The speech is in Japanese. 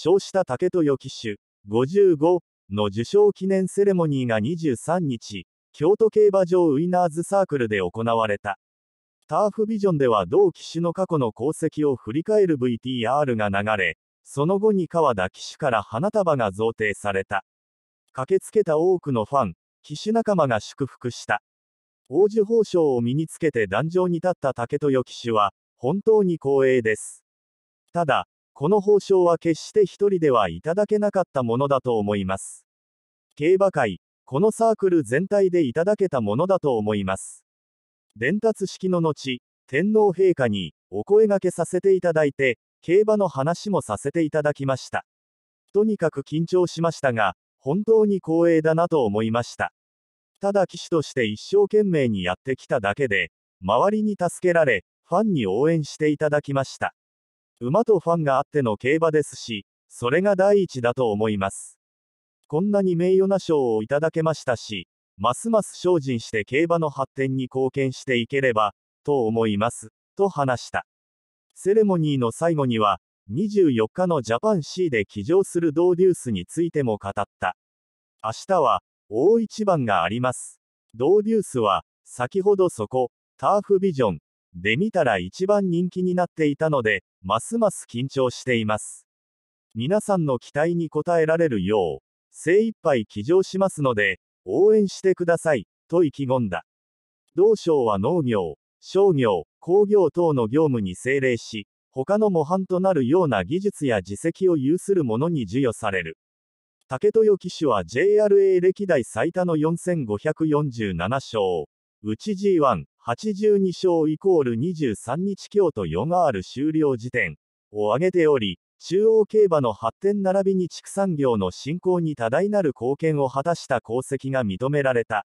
称した竹豊騎手55の受賞記念セレモニーが23日、京都競馬場ウィナーズサークルで行われた。ターフビジョンでは同騎手の過去の功績を振り返る VTR が流れ、その後に川田騎手から花束が贈呈された。駆けつけた多くのファン、騎手仲間が祝福した。王子宝章を身につけて壇上に立った竹豊騎手は、本当に光栄です。ただ、この報奨は決して一人ではいただけなかったものだと思います。競馬界、このサークル全体でいただけたものだと思います。伝達式の後、天皇陛下にお声がけさせていただいて、競馬の話もさせていただきました。とにかく緊張しましたが、本当に光栄だなと思いました。ただ騎手として一生懸命にやってきただけで、周りに助けられ、ファンに応援していただきました。馬とファンがあっての競馬ですし、それが第一だと思います。こんなに名誉な賞をいただけましたし、ますます精進して競馬の発展に貢献していければ、と思います、と話した。セレモニーの最後には、24日のジャパン C で騎乗するドーデュースについても語った。明日は、大一番があります。ドーデュースは、先ほどそこ、ターフビジョン、で見たら一番人気になっていたので、ますます緊張しています。皆さんの期待に応えられるよう、精一杯騎乗しますので、応援してください、と意気込んだ。同省は農業、商業、工業等の業務に精霊し、他の模範となるような技術や実績を有する者に授与される。竹豊騎手は JRA 歴代最多の4547勝、うち G1、82勝イコール23日強と 4R 終了時点を挙げており、中央競馬の発展並びに畜産業の振興に多大なる貢献を果たした功績が認められた。